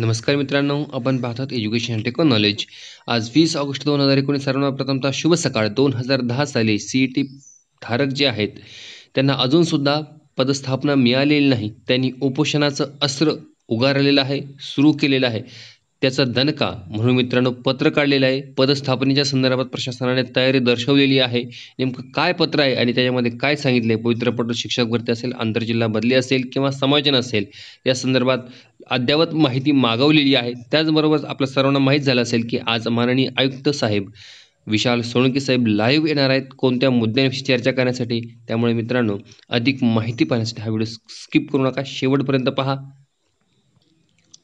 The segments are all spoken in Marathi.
नमस्कार मित्रांनो आपण पाहतात एज्युकेशन टेको नॉलेज आज वीस ऑगस्ट दोन हजार एकोणीस प्रथमतः शुभ सकाळ दोन हजार दहा साली सी ई टी धारक जे आहेत त्यांना अजूनसुद्धा पदस्थापना मिळालेली नाही त्यांनी उपोषणाचं अस्त्र उगारलेलं आहे सुरू केलेलं आहे त्याचा दणका म्हणून मित्रांनो पत्र काढलेलं आहे पदस्थापनेच्या संदर्भात प्रशासनाने तयारी दर्शवलेली आहे नेमकं काय पत्र आहे आणि त्याच्यामध्ये काय आहे पवित्रपट शिक्षक भरती असेल आंतरजिल्हा बदली असेल किंवा समायोजन असेल या संदर्भात अद्ययावत माहिती मागवलेली आहे त्याचबरोबर आपल्या सर्वांना माहीत झालं असेल की आज माननीय आयुक्त साहेब विशाल सोळंकी साहेब लाईव्ह येणार आहेत कोणत्या मुद्द्यांविषयी चर्चा करण्यासाठी त्यामुळे मित्रांनो अधिक माहिती पाहण्यासाठी हा व्हिडिओ स्किप करू नका शेवटपर्यंत पहा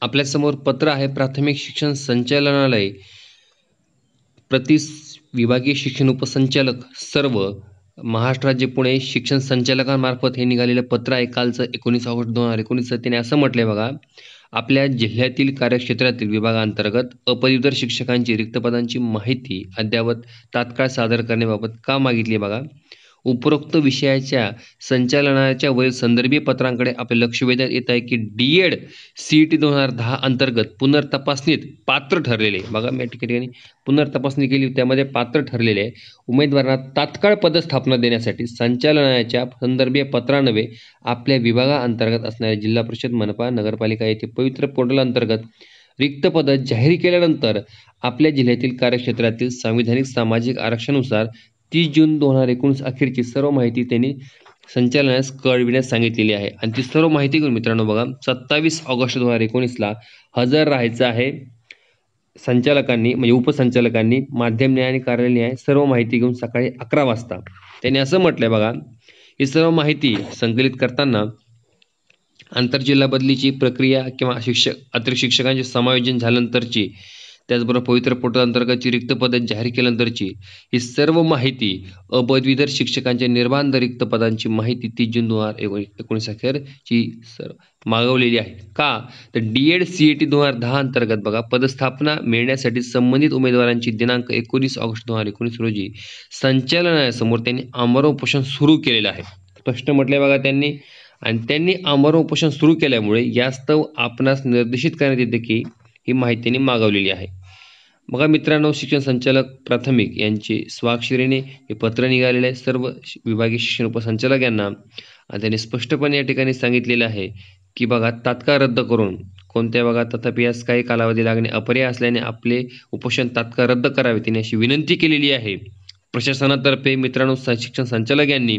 आपल्यासमोर पत्र आहे प्राथमिक शिक्षण संचालनालय प्रति विभागीय शिक्षण उपसंचालक सर्व महाराष्ट्र राज्य पुणे शिक्षण संचालकांमार्फत हे निघालेलं पत्र आहे कालचं एकोणीस ऑगस्ट दोन हजार एकोणीसचं त्याने असं म्हटलंय बघा आपल्या जिल्ह्यातील कार्यक्षेत्रातील विभागांतर्गत अपदवीधर शिक्षकांची रिक्त पदांची माहिती अद्ययावत तात्काळ सादर करण्याबाबत का मागितली बघा उपरोक्त विषयाच्या संचालनाच्या वरील संदर्भी पत्रांकडे आपले लक्ष वेधण्यात येत आहे की D Ed C E T दोन हजार दहा अंतर्गत पुनर्तपासणीत पात्र ठरलेले बघा मी या ठिकाणी पुनर्तपासणी केली त्यामध्ये पात्र ठरलेले उमेदवारांना तात्काळ पदस्थापना देण्यासाठी संचालनाच्या संदर्भीय पत्रानवे आपल्या विभागाअंतर्गत असणाऱ्या जिल्हा परिषद मनपा नगरपालिका येथे पवित्र पोर्टल अंतर्गत रिक्त पद जाहीर केल्यानंतर आपल्या जिल्ह्यातील कार्यक्षेत्रातील संविधानिक सामाजिक आरक्षणानुसार तीस जून दोन हजार एकोणीस अखेरची सर्व माहिती त्यांनी संचालनास कळविण्यास सांगितलेली आहे आणि ती सर्व माहिती घेऊन मित्रांनो बघा सत्तावीस ऑगस्ट दोन हजार एकोणीसला हजर राहायचं आहे संचालकांनी म्हणजे उपसंचालकांनी माध्यम न्याय आणि कार्यालय न्याय सर्व माहिती घेऊन सकाळी अकरा वाजता त्यांनी असं म्हटलंय बघा ही सर्व माहिती संकलित करताना आंतरजिल्हा बदलीची प्रक्रिया किंवा शिक्षक अतिरिक्त शिक्षकांचे समायोजन झाल्यानंतरची त्याचबरोबर पवित्र अंतर्गतची रिक्त पदे जाहीर केल्यानंतरची ही सर्व माहिती अपदवीधर शिक्षकांच्या निर्बंध रिक्त पदांची माहिती तीस जून दोन हजार एकोणीस अखेर अखेरची सर्व मागवलेली आहे का तर D Ed C E T दोन हजार दहा अंतर्गत बघा पदस्थापना मिळण्यासाठी संबंधित उमेदवारांची दिनांक एकोणीस ऑगस्ट दोन हजार एकोणीस रोजी संचालनासमोर त्यांनी आमरण उपोषण सुरू केलेलं आहे स्पष्ट म्हटले बघा त्यांनी आणि त्यांनी आमरण उपोषण सुरू केल्यामुळे यास्तव आपणास निर्देशित करण्यात येते की ही माहिती त्यांनी मागवलेली आहे बघा मित्रांनो शिक्षण संचालक प्राथमिक यांचे स्वाक्षरीने हे पत्र निघालेले आहे सर्व विभागीय शिक्षण उपसंचालक यांना आणि त्यांनी स्पष्टपणे या ठिकाणी सांगितलेलं आहे की बघा तात्काळ रद्द करून कोणत्या भागात तथापि यास काही कालावधी लागणे अपर्याय असल्याने आपले उपोषण तात्काळ रद्द करावे त्यांनी अशी विनंती केलेली आहे प्रशासनातर्फे मित्रांनो शिक्षण संचालक यांनी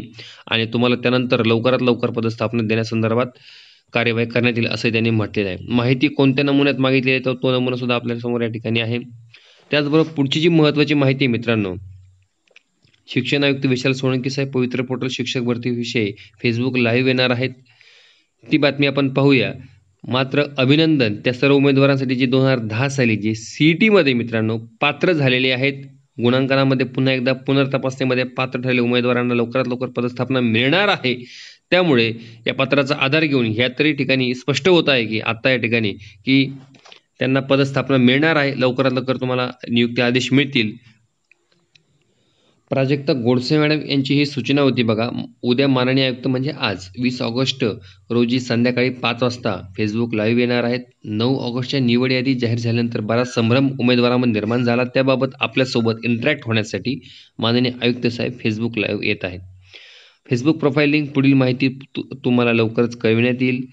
आणि तुम्हाला त्यानंतर लवकरात लवकर पदस्थापना देण्यासंदर्भात कार्यवाही करण्यात येईल असं त्यांनी म्हटलेलं आहे माहिती कोणत्या नमुन्यात मागितली आहे तर तो नमुना सुद्धा आपल्या समोर या ठिकाणी आहे त्याचबरोबर पुढची जी महत्त्वाची माहिती मित्रांनो शिक्षण आयुक्त विशाल सोळंकी साहेब पवित्र पोर्टल शिक्षक भरती विषयी फेसबुक लाईव्ह येणार आहेत ती बातमी आपण पाहूया मात्र अभिनंदन त्या सर्व उमेदवारांसाठी जी दोन हजार दहा साली जे सी टीमध्ये मित्रांनो पात्र झालेले आहेत गुणांकनामध्ये पुन्हा एकदा पुनर्तपासणीमध्ये पात्र ठरलेल्या उमेदवारांना लवकरात लवकर पदस्थापना मिळणार आहे त्यामुळे या पत्राचा आधार घेऊन ह्या तरी ठिकाणी स्पष्ट होत आहे की आता या ठिकाणी की त्यांना पदस्थापना मिळणार आहे लवकरात लवकर तुम्हाला नियुक्ती आदेश मिळतील प्राजक्ता गोडसे मॅडम यांची ही सूचना होती बघा उद्या माननीय आयुक्त म्हणजे आज वीस ऑगस्ट रोजी संध्याकाळी पाच वाजता फेसबुक लाईव्ह येणार आहेत नऊ ऑगस्टच्या निवड यादी जाहीर झाल्यानंतर बराच संभ्रम उमेदवारामध्ये निर्माण झाला त्याबाबत आपल्यासोबत इंटरॅक्ट होण्यासाठी माननीय आयुक्त साहेब फेसबुक लाईव्ह येत आहेत फेसबुक प्रोफाईल लिंक पुढील माहिती तुम्हाला लवकरच कळविण्यात येईल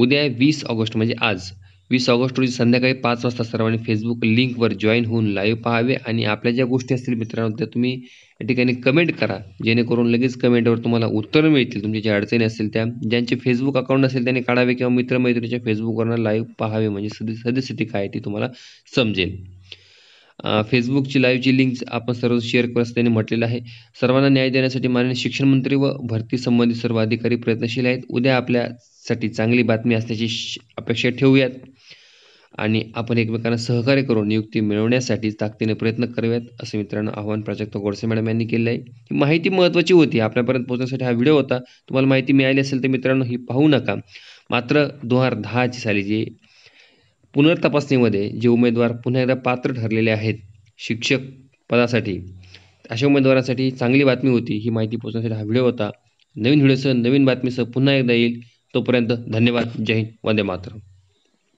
उद्या वीस ऑगस्ट म्हणजे आज वीस ऑगस्ट रोजी संध्याकाळी पाच वाजता सर्वांनी फेसबुक लिंकवर जॉईन होऊन लाईव्ह पाहावे आणि आपल्या ज्या गोष्टी असतील मित्रांनो त्या तुम्ही या ठिकाणी कमेंट करा जेणेकरून लगेच कमेंटवर तुम्हाला उत्तर मिळतील तुमच्या ज्या अडचणी असतील त्या ज्यांचे फेसबुक अकाउंट असेल त्यांनी काढावे किंवा मित्रमैत्रीच्या फेसबुकवरनं लाईव्ह पहावे म्हणजे सद्यस्थिती काय ती तुम्हाला समजेल फेसबुकची लाईव्हची लिंक आपण सर्व शेअर करत असल्याने म्हटलेलं आहे सर्वांना न्याय देण्यासाठी माननीय शिक्षण मंत्री व भरती संबंधित सर्व अधिकारी प्रयत्नशील आहेत उद्या आपल्यासाठी चांगली बातमी असण्याची अपेक्षा ठेवूयात आणि आपण एकमेकांना सहकार्य करून नियुक्ती मिळवण्यासाठी ताकदीने प्रयत्न करूयात असं मित्रांनो आव्हान प्राजक्ता गोडसे मॅडम यांनी केलं आहे ही माहिती महत्त्वाची होती आपल्यापर्यंत पोहोचण्यासाठी हा व्हिडिओ होता तुम्हाला माहिती मिळाली असेल तर मित्रांनो ही पाहू नका मात्र दोन हजार दहाची साली जे पुनर्तपासणीमध्ये जे उमेदवार पुन्हा एकदा पात्र ठरलेले आहेत शिक्षक पदासाठी अशा उमेदवारांसाठी चांगली बातमी होती ही माहिती पोहोचण्यासाठी हा व्हिडिओ होता नवीन व्हिडिओसह नवीन बातमीसह पुन्हा एकदा येईल तोपर्यंत धन्यवाद जय हिंद वंदे मातरम